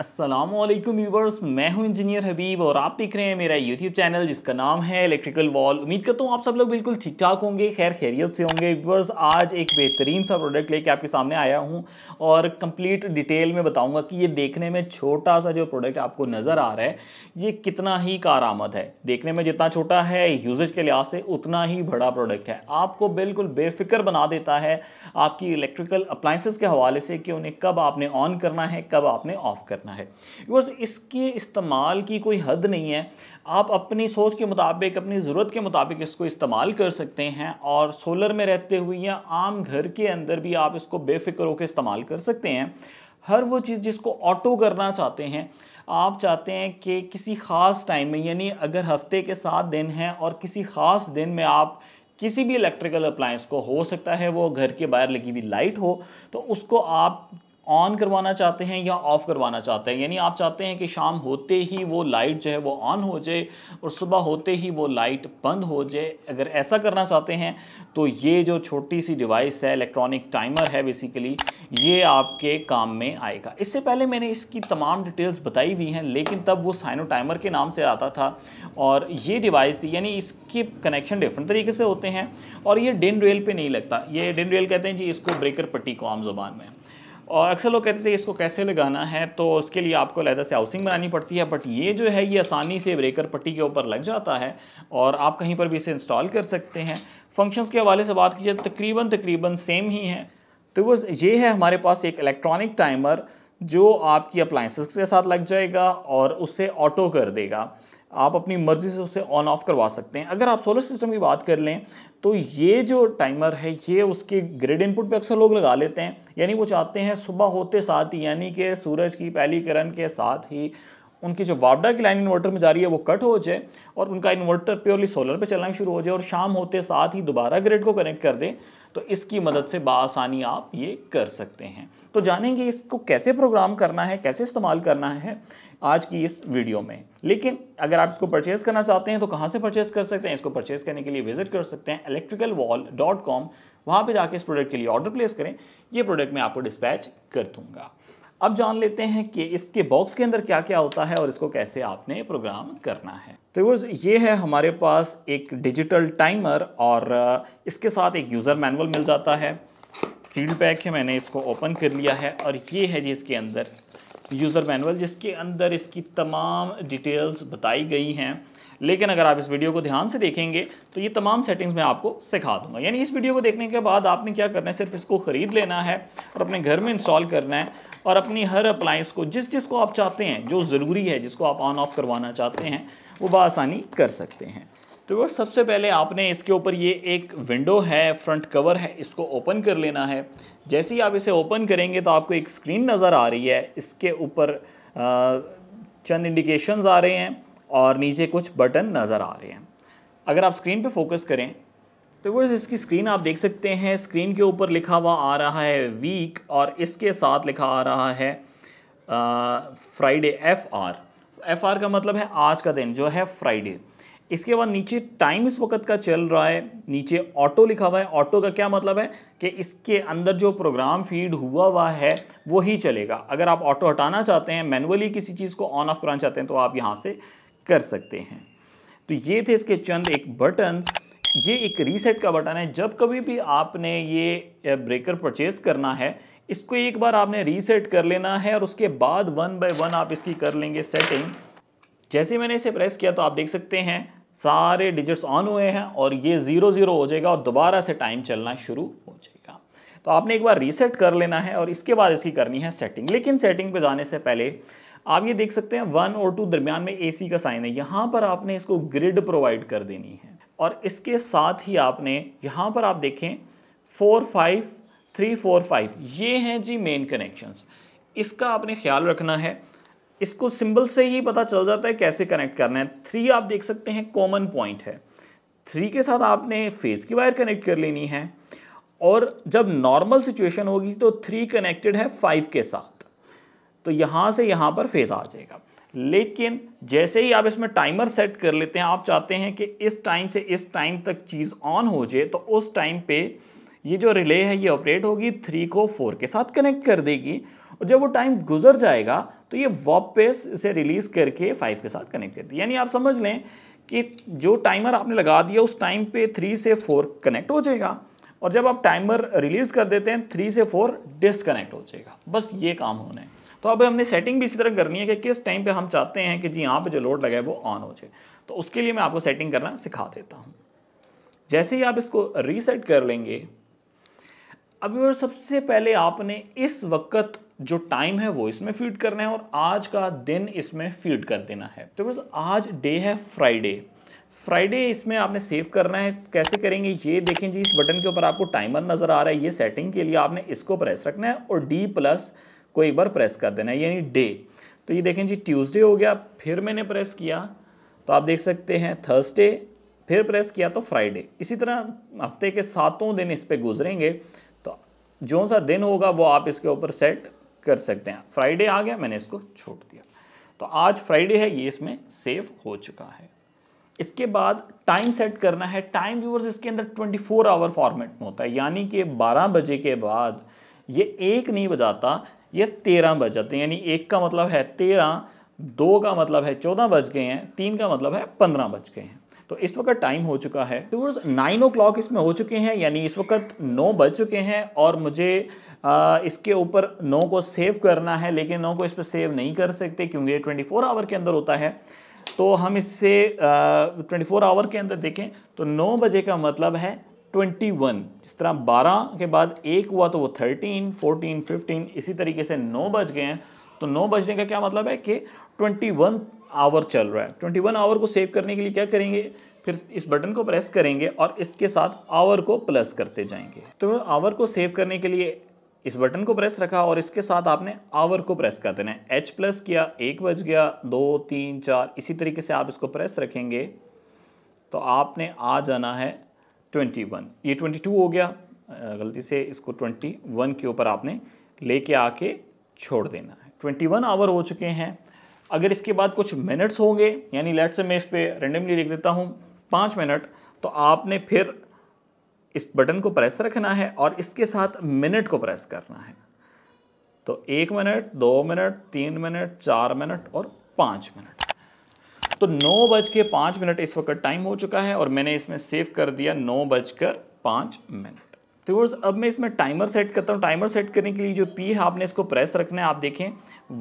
Aslam viewers मैं हूं engineer हबीब और आप देख रहे हैं मेरा यूट्यूब चैनल जिसका नाम है इलेक्ट्रिकल वॉल उम्मीद करता हूं आप सब लोग बिल्कुल ठीक ठाक होंगे खैर खैरियत से होंगे व्यूवर्स आज एक बेहतरीन सा प्रोडक्ट लेके आपके सामने आया हूं और कंप्लीट डिटेल में बताऊंगा कि ये देखने में छोटा सा जो प्रोडक्ट आपको नज़र आ रहा है ये कितना ही कार है देखने में जितना छोटा है यूजेज के लिहाज से उतना ही बड़ा प्रोडक्ट है आपको बिल्कुल बेफिक्र बना देता है आपकी इलेक्ट्रिकल अप्लाइंसिस के हवाले से कि उन्हें कब आपने ऑन करना है कब आपने ऑफ करना है रखना है बिकॉज इसके इस्तेमाल की कोई हद नहीं है आप अपनी सोच के मुताबिक अपनी ज़रूरत के मुताबिक इसको इस्तेमाल कर सकते हैं और सोलर में रहते हुए या आम घर के अंदर भी आप इसको बेफिक्र होकर इस्तेमाल कर सकते हैं हर वो चीज़ जिसको ऑटो करना चाहते हैं आप चाहते हैं कि किसी ख़ास टाइम में यानी अगर हफ्ते के सात दिन हैं और किसी ख़ास दिन में आप किसी भी इलेक्ट्रिकल अप्लाइंस को हो सकता है वो घर के बाहर लगी हुई लाइट हो तो उसको आप ऑन करवाना चाहते हैं या ऑफ़ करवाना चाहते हैं यानी आप चाहते हैं कि शाम होते ही वो लाइट जो है वो ऑन हो जाए और सुबह होते ही वो लाइट बंद हो जाए अगर ऐसा करना चाहते हैं तो ये जो छोटी सी डिवाइस है इलेक्ट्रॉनिक टाइमर है बेसिकली ये आपके काम में आएगा इससे पहले मैंने इसकी तमाम डिटेल्स बताई हुई हैं लेकिन तब वो साइनो टाइमर के नाम से आता था और ये डिवाइस थी यानी इसके कनेक्शन डिफरेंट तरीके से होते हैं और ये डिन रेल पे नहीं लगता ये डिन रेल कहते हैं जी इसको ब्रेकर पट्टी को आम जबान में और अक्सर लोग कहते थे इसको कैसे लगाना है तो उसके लिए आपको लहदा से हाउसिंग बनानी पड़ती है बट ये जो है ये आसानी से ब्रेकर पट्टी के ऊपर लग जाता है और आप कहीं पर भी इसे इंस्टॉल कर सकते हैं फंक्शंस के हवाले से बात की जाए तकरीबन तकरीबन सेम ही हैं तो बस ये है हमारे पास एक इलेक्ट्रॉनिक टाइमर जो आपकी अप्लाइंसिस के साथ लग जाएगा और उससे ऑटो कर देगा आप अपनी मर्ज़ी से उसे ऑन ऑफ करवा सकते हैं अगर आप सोलर सिस्टम की बात कर लें तो ये जो टाइमर है ये उसके ग्रिड इनपुट पे अक्सर लोग लगा लेते हैं यानी वो चाहते हैं सुबह होते साथ ही यानी कि सूरज की पहली किरण के साथ ही उनकी जो वापडा की लाइन इन्वर्टर में जा रही है वो कट हो जाए और उनका इन्वर्टर प्योरली सोलर पर चलना शुरू हो जाए और शाम होते साथ ही दोबारा ग्रिड को कनेक्ट कर दें तो इसकी मदद से बसानी आप ये कर सकते हैं तो जानेंगे इसको कैसे प्रोग्राम करना है कैसे इस्तेमाल करना है आज की इस वीडियो में लेकिन अगर आप इसको परचेज़ करना चाहते हैं तो कहाँ से परचेज़ कर सकते हैं इसको परचेज़ करने के लिए विजिट कर सकते हैं इलेक्ट्रिकल वॉल डॉट कॉम वहाँ पर जाके इस प्रोडक्ट के लिए ऑर्डर प्लेस करें ये प्रोडक्ट मैं आपको डिस्पैच कर दूँगा अब जान लेते हैं कि इसके बॉक्स के अंदर क्या क्या होता है और इसको कैसे आपने प्रोग्राम करना है तो वो ये है हमारे पास एक डिजिटल टाइमर और इसके साथ एक यूज़र मैनुअल मिल जाता है सील पैक है मैंने इसको ओपन कर लिया है और ये है जी इसके अंदर यूज़र मैनुअल जिसके अंदर इसकी तमाम डिटेल्स बताई गई हैं लेकिन अगर आप इस वीडियो को ध्यान से देखेंगे तो ये तमाम सेटिंग्स मैं आपको सिखा दूंगा यानी इस वीडियो को देखने के बाद आपने क्या करना है सिर्फ इसको ख़रीद लेना है और अपने घर में इंस्टॉल करना है और अपनी हर अप्लाइंस को जिस जिसको आप चाहते हैं जो ज़रूरी है जिसको आप ऑन ऑफ करवाना चाहते हैं वो बसानी कर सकते हैं तो वो सबसे पहले आपने इसके ऊपर ये एक विंडो है फ्रंट कवर है इसको ओपन कर लेना है जैसे ही आप इसे ओपन करेंगे तो आपको एक स्क्रीन नज़र आ रही है इसके ऊपर चंद इंडिकेशंस आ रहे हैं और नीचे कुछ बटन नज़र आ रहे हैं अगर आप स्क्रीन पे फोकस करें तो वर्स इसकी स्क्रीन आप देख सकते हैं स्क्रीन के ऊपर लिखा हुआ आ रहा है वीक और इसके साथ लिखा आ रहा है Friday F R F R का मतलब है आज का दिन जो है फ्राइडे इसके बाद नीचे टाइम इस वक्त का चल रहा है नीचे ऑटो लिखा हुआ है ऑटो का क्या मतलब है कि इसके अंदर जो प्रोग्राम फीड हुआ हुआ है वो ही चलेगा अगर आप ऑटो हटाना चाहते हैं मैनुअली किसी चीज़ को ऑन ऑफ कराना चाहते हैं तो आप यहाँ से कर सकते हैं तो ये थे इसके चंद एक बटन्स ये एक रीसेट का बटन है जब कभी भी आपने ये ब्रेकर परचेज करना है इसको एक बार आपने रीसेट कर लेना है और उसके बाद वन बाय वन आप इसकी कर लेंगे सेटिंग जैसे मैंने इसे प्रेस किया तो आप देख सकते हैं सारे डिजिट्स ऑन हुए हैं और ये ज़ीरो ज़ीरो हो जाएगा और दोबारा से टाइम चलना शुरू हो जाएगा तो आपने एक बार रीसेट कर लेना है और इसके बाद इसकी करनी है सेटिंग लेकिन सेटिंग पे जाने से पहले आप ये देख सकते हैं वन और टू दरमियान में एसी का साइन है यहाँ पर आपने इसको ग्रिड प्रोवाइड कर देनी है और इसके साथ ही आपने यहाँ पर आप देखें four five three four five ये हैं जी मेन कनेक्शंस इसका आपने ख्याल रखना है इसको सिंबल से ही पता चल जाता है कैसे कनेक्ट करना है थ्री आप देख सकते हैं कॉमन पॉइंट है थ्री के साथ आपने फेज़ की वायर कनेक्ट कर लेनी है और जब नॉर्मल सिचुएशन होगी तो थ्री कनेक्टेड है फाइव के साथ तो यहाँ से यहाँ पर फेज आ जाएगा लेकिन जैसे ही आप इसमें टाइमर सेट कर लेते हैं आप चाहते हैं कि इस टाइम से इस टाइम तक चीज़ ऑन हो जाए तो उस टाइम पे ये जो रिले है ये ऑपरेट होगी थ्री को फोर के साथ कनेक्ट कर देगी और जब वो टाइम गुजर जाएगा तो ये वापस इसे रिलीज़ करके फाइव के साथ कनेक्ट कर दी यानी आप समझ लें कि जो टाइमर आपने लगा दिया उस टाइम पे थ्री से फोर कनेक्ट हो जाएगा और जब आप टाइमर रिलीज़ कर देते हैं थ्री से फोर डिसकनेक्ट हो जाएगा बस ये काम होना है तो अब हमने सेटिंग भी इसी तरह करनी है कि किस टाइम पे हम चाहते हैं कि जी यहाँ पे जो लोड लगा है वो ऑन हो जाए तो उसके लिए मैं आपको सेटिंग करना सिखा देता हूँ जैसे ही आप इसको रीसेट कर लेंगे अब और सबसे पहले आपने इस वक्त जो टाइम है वो इसमें फीड करना है और आज का दिन इसमें फीड कर देना है तो बस आज डे है फ्राइडे फ्राइडे इसमें आपने सेव करना है कैसे करेंगे ये देखें जी इस बटन के ऊपर आपको टाइमर नज़र आ रहा है ये सेटिंग के लिए आपने इसको प्रेस रखना है और डी प्लस को एक बार प्रेस कर देना है यानी डे तो ये देखें जी ट्यूसडे हो गया फिर मैंने प्रेस किया तो आप देख सकते हैं थर्सडे फिर प्रेस किया तो फ्राइडे इसी तरह हफ्ते के सातों दिन इस पर गुजरेंगे तो जो सा दिन होगा वो आप इसके ऊपर सेट कर सकते हैं फ्राइडे आ गया मैंने इसको छोड़ दिया तो आज फ्राइडे है ये इसमें सेव हो चुका है इसके बाद टाइम सेट करना है टाइम व्यूवर्स इसके अंदर 24 आवर फॉर्मेट में होता है यानी कि 12 बजे के बाद ये एक नहीं बजाता ये तेरह बज जाते हैं यानी एक का मतलब है तेरह दो का मतलब है चौदह बज गए हैं तीन का मतलब है पंद्रह बज गए हैं तो इस वक्त टाइम हो चुका है टूवर्स नाइन ओ क्लॉक इसमें हो चुके हैं यानी इस वक्त नौ बज चुके हैं और मुझे आ, इसके ऊपर नौ को सेव करना है लेकिन नौ को इस पर सेव नहीं कर सकते क्योंकि ये ट्वेंटी फोर आवर के अंदर होता है तो हम इससे ट्वेंटी फोर आवर के अंदर देखें तो नौ बजे का मतलब है ट्वेंटी वन जिस तरह बारह के बाद एक हुआ तो वो थर्टीन फोर्टीन फिफ्टीन इसी तरीके से नौ बज गए हैं तो नौ बजने का क्या मतलब है कि ट्वेंटी वन आवर चल रहा है ट्वेंटी वन आवर को सेव करने के लिए क्या करेंगे फिर इस बटन को प्रेस करेंगे और इसके साथ आवर को प्लस करते जाएंगे तो आवर को सेव करने के लिए इस बटन को प्रेस रखा और इसके साथ आपने आवर को प्रेस कर देना है एच प्लस किया एक बज गया दो तीन चार इसी तरीके से आप इसको प्रेस रखेंगे तो आपने आ जाना है ट्वेंटी वन ये ट्वेंटी टू हो गया गलती से इसको ट्वेंटी वन के ऊपर आपने लेके आके छोड़ देना है ट्वेंटी वन आवर हो चुके हैं अगर इसके बाद कुछ मिनट्स होंगे यानी लेट से मैं इस पर रेंडमली लिख देता हूँ पाँच मिनट तो आपने फिर इस बटन को प्रेस रखना है और इसके साथ मिनट को प्रेस करना है तो एक मिनट दो मिनट तीन मिनट चार मिनट और पाँच मिनट तो नौ बज के पाँच मिनट इस वक्त टाइम हो चुका है और मैंने इसमें सेव कर दिया नौ बजकर पांच मिनट तो अब मैं इसमें टाइमर सेट करता हूं टाइमर सेट करने के लिए जो पी है आपने इसको प्रेस रखना है आप देखें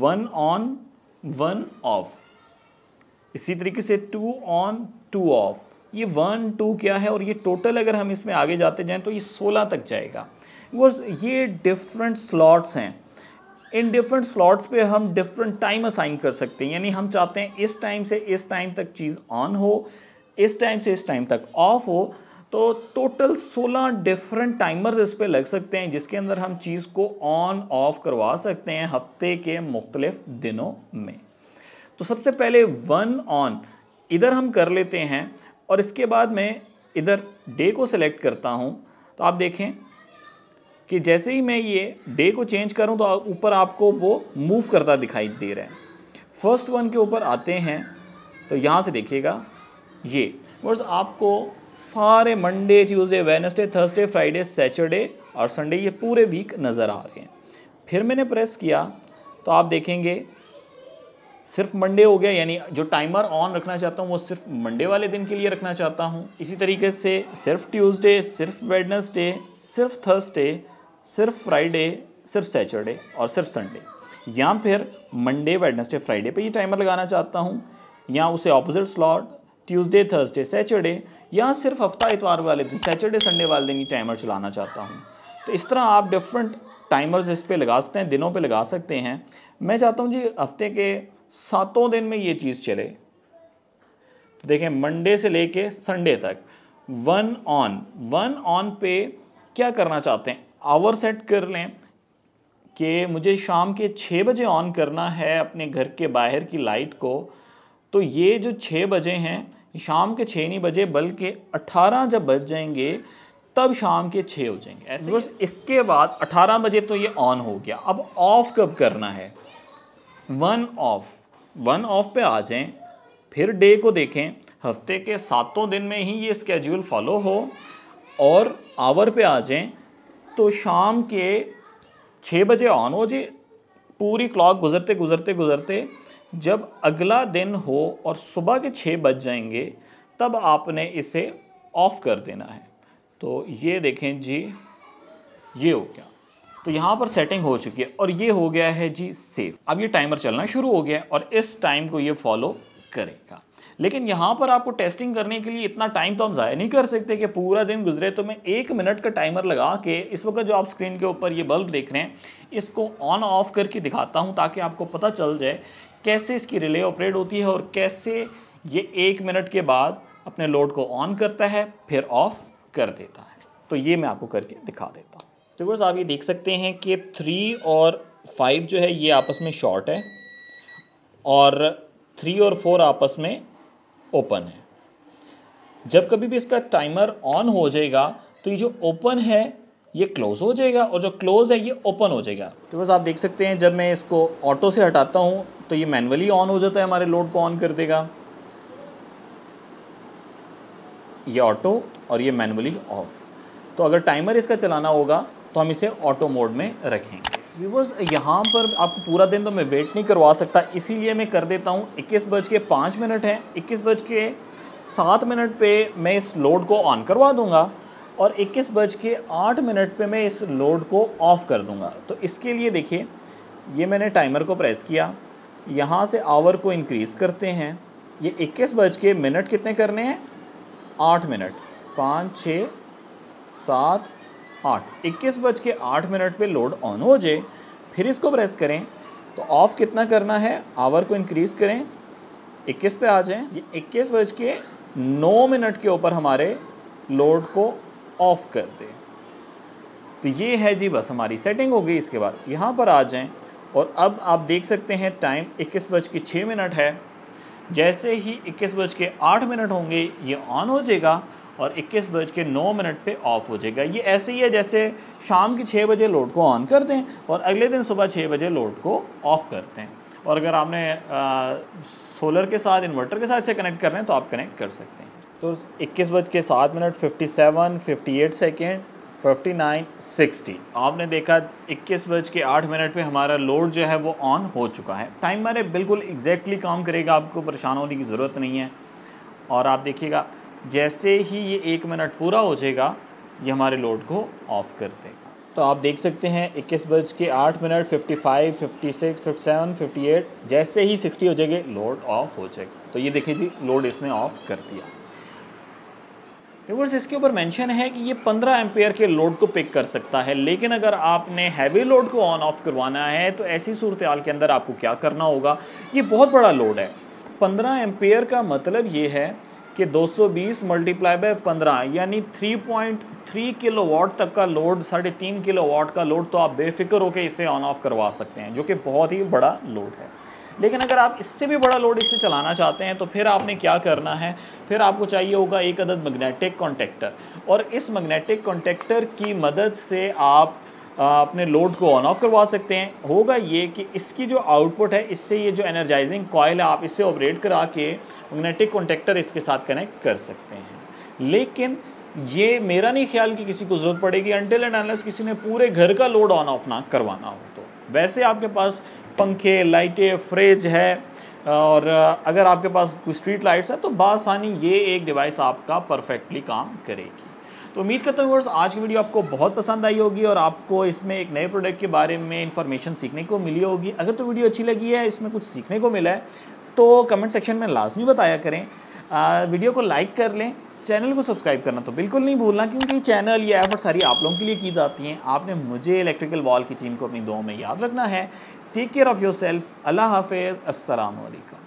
वन ऑन वन ऑफ इसी तरीके से टू ऑन टू ऑफ ये वन टू क्या है और ये टोटल अगर हम इसमें आगे जाते जाएं तो ये सोलह तक जाएगा ये डिफरेंट स्लॉट्स हैं इन डिफरेंट स्लॉट्स पे हम डिफरेंट टाइम असाइन कर सकते हैं यानी हम चाहते हैं इस टाइम से इस टाइम तक चीज़ ऑन हो इस टाइम से इस टाइम तक ऑफ हो तो टोटल 16 डिफरेंट टाइमर्स इस पर लग सकते हैं जिसके अंदर हम चीज़ को ऑन ऑफ करवा सकते हैं हफ्ते के मुख्तलिफ दिनों में तो सबसे पहले वन ऑन इधर हम कर लेते हैं और इसके बाद मैं इधर डे को सिलेक्ट करता हूँ तो आप देखें कि जैसे ही मैं ये डे को चेंज करूँ तो ऊपर आपको वो मूव करता दिखाई दे रहा है फर्स्ट वन के ऊपर आते हैं तो यहाँ से देखिएगा ये वर्स आपको सारे Monday Tuesday Wednesday Thursday Friday Saturday और संडे ये पूरे वीक नज़र आ रहे हैं फिर मैंने प्रेस किया तो आप देखेंगे सिर्फ मंडे हो गया यानी जो टाइमर ऑन रखना चाहता हूँ वो सिर्फ मंडे वाले दिन के लिए रखना चाहता हूँ इसी तरीके से सिर्फ ट्यूसडे सिर्फ वेडनेसडे सिर्फ थर्सडे सिर्फ फ्राइडे सिर्फ सैटरडे और सिर्फ संडे या फिर मंडे वेडनेसडे फ्राइडे पे ये टाइमर लगाना चाहता हूँ या उसे opposite slot Tuesday Thursday Saturday या सिर्फ हफ्ता इतवार वाले दिन सैटरडे संडे वाले दिन ही टाइमर चलाना चाहता हूँ तो इस तरह आप डिफरेंट टाइमर्स इस पर लगा सकते हैं दिनों पर लगा सकते हैं मैं चाहता हूँ जी हफ्ते के सातों दिन में ये चीज़ चले तो देखें मंडे से लेके संडे तक वन ऑन वन ऑन पे क्या करना चाहते हैं आवर सेट कर लें कि मुझे शाम के छः बजे ऑन करना है अपने घर के बाहर की लाइट को तो ये जो छः बजे हैं शाम के छः नहीं बजे बल्कि अट्ठारह जब बज जाएंगे तब शाम के छः हो जाएंगे ऐसे बस इसके बाद अठारह बजे तो ये ऑन हो गया अब ऑफ़ कब करना है वन ऑफ वन ऑफ पे आ जाएं फिर डे को देखें हफ्ते के सातों दिन में ही ये स्केड्यूल फॉलो हो और आवर पे आ जाएं तो शाम के छः बजे ऑन हो जी पूरी क्लॉक गुजरते गुजरते गुजरते जब अगला दिन हो और सुबह के छः बज जाएंगे तब आपने इसे ऑफ़ कर देना है तो ये देखें जी ये हो गया तो यहाँ पर सेटिंग हो चुकी है और ये हो गया है जी सेफ अब ये टाइमर चलना शुरू हो गया है और इस टाइम को ये फॉलो करेगा लेकिन यहाँ पर आपको टेस्टिंग करने के लिए इतना टाइम तो हम ज़ाया नहीं कर सकते कि पूरा दिन गुजरे तो मैं एक मिनट का टाइमर लगा के इस वक्त जो आप स्क्रीन के ऊपर ये बल्ब देख रहे हैं इसको ऑन ऑफ करके दिखाता हूँ ताकि आपको पता चल जाए कैसे इसकी रिले ऑपरेट होती है और कैसे ये एक मिनट के बाद अपने लोड को ऑन करता है फिर ऑफ कर देता है तो ये मैं आपको करके दिखा देता हूँ तो बस आप ये देख सकते हैं कि थ्री और फाइव जो है ये आपस में शॉर्ट है और थ्री और फोर आपस में ओपन है जब कभी भी इसका टाइमर ऑन हो जाएगा तो ये जो ओपन है ये क्लोज हो जाएगा और जो क्लोज है ये ओपन हो जाएगा तो बस आप देख सकते हैं जब मैं इसको ऑटो से हटाता हूँ तो ये मैनुअली ऑन हो जाता है हमारे लोड को ऑन कर देगा ये ऑटो और ये मैनुअली ऑफ तो अगर टाइमर इसका चलाना होगा तो हम इसे ऑटो मोड में रखेंगे व्यूवर्स यहाँ पर आपको पूरा दिन तो मैं वेट नहीं करवा सकता इसीलिए मैं कर देता हूँ इक्कीस बज के पाँच मिनट हैं इक्कीस बज के सात मिनट पे मैं इस लोड को ऑन करवा दूँगा और इक्कीस बज के आठ मिनट पे मैं इस लोड को ऑफ़ कर दूँगा तो इसके लिए देखिए ये मैंने टाइमर को प्रेस किया यहाँ से आवर को इनक्रीज़ करते हैं ये इक्कीस बज के मिनट कितने करने हैं आठ मिनट पाँच छः सात आठ इक्कीस बज के आठ मिनट पे लोड ऑन हो जाए फिर इसको प्रेस करें तो ऑफ कितना करना है आवर को इंक्रीज करें इक्कीस पे आ जाएं ये इक्कीस बज के नौ मिनट के ऊपर हमारे लोड को ऑफ कर दें तो ये है जी बस हमारी सेटिंग हो गई इसके बाद यहाँ पर आ जाएं और अब आप देख सकते हैं टाइम इक्कीस बज के छः मिनट है जैसे ही इक्कीस बज के आठ मिनट होंगे ये ऑन हो जाएगा और इक्कीस बज के नौ मिनट पर ऑफ़ हो जाएगा ये ऐसे ही है जैसे शाम के छः बजे लोड को ऑन कर दें और अगले दिन सुबह छः बजे लोड को ऑफ़ कर दें और अगर आपने आ, सोलर के साथ इन्वर्टर के साथ से कनेक्ट कर रहे हैं तो आप कनेक्ट कर सकते हैं तो इक्कीस बज के सात minute fifty seven fifty eight second fifty nine sixty आपने देखा इक्कीस बज के आठ मिनट पे हमारा लोड जो है वो ऑन हो चुका है टाइम मेरे बिल्कुल एग्जैक्टली काम करेगा आपको परेशान होने की ज़रूरत नहीं है और आप देखिएगा जैसे ही ये एक मिनट पूरा हो जाएगा ये हमारे लोड को ऑफ कर देगा तो आप देख सकते हैं इक्कीस बज के आठ minute fifty five fifty six fifty seven fifty eight जैसे ही सिक्सटी हो जाएगी लोड ऑफ हो जाएगा तो ये देखिए जी लोड इसने ऑफ कर दिया इसके ऊपर मेंशन है कि ये 15 एम्पेयर के लोड को पिक कर सकता है लेकिन अगर आपने हैवी लोड को ऑन ऑफ करवाना है तो ऐसी सूरत हाल के अंदर आपको क्या करना होगा ये बहुत बड़ा लोड है 15 एम्पेयर का मतलब ये है कि 220 मल्टीप्लाई बाय पंद्रह यानी 3.3 वाट तक का लोड साढ़े तीन किलो वाट का लोड तो आप बेफिक्र होकर इसे ऑन ऑफ करवा सकते हैं जो कि बहुत ही बड़ा लोड है लेकिन अगर आप इससे भी बड़ा लोड इसे चलाना चाहते हैं तो फिर आपने क्या करना है फिर आपको चाहिए होगा एक अदद मैग्नेटिक कॉन्टेक्टर और इस मैग्नेटिक कॉन्टेक्टर की मदद से आप अपने लोड को ऑन ऑफ करवा सकते हैं होगा ये कि इसकी जो आउटपुट है इससे ये जो एनर्जाइजिंग कॉयल है आप इससे ऑपरेट करा के मैग्नेटिक कॉन्टेक्टर इसके साथ कनेक्ट कर सकते हैं लेकिन ये मेरा नहीं ख्याल कि किसी को ज़रूरत पड़ेगी अनटिल एंड अनलेस किसी ने पूरे घर का लोड ऑन ऑफ ना करवाना हो तो वैसे आपके पास पंखे लाइटें फ्रिज है और अगर आपके पास कोई स्ट्रीट लाइट्स है तो बासानी ये एक डिवाइस आपका परफेक्टली काम करेगी तो उम्मीद करता हूँ व्यूअर्स आज की वीडियो आपको बहुत पसंद आई होगी और आपको इसमें एक नए प्रोडक्ट के बारे में इन्फॉर्मेशन सीखने को मिली होगी अगर तो वीडियो अच्छी लगी है इसमें कुछ सीखने को मिला है तो कमेंट सेक्शन में लाजमी बताया करें आ, वीडियो को लाइक कर लें चैनल को सब्सक्राइब करना तो बिल्कुल नहीं भूलना क्योंकि चैनल ये एफर्ट सारी आप लोगों के लिए की जाती हैं आपने मुझे इलेक्ट्रिकल वॉल की टीम को अपनी दो में याद रखना है take care of yourself अल्लाह हाफिज़ असलकम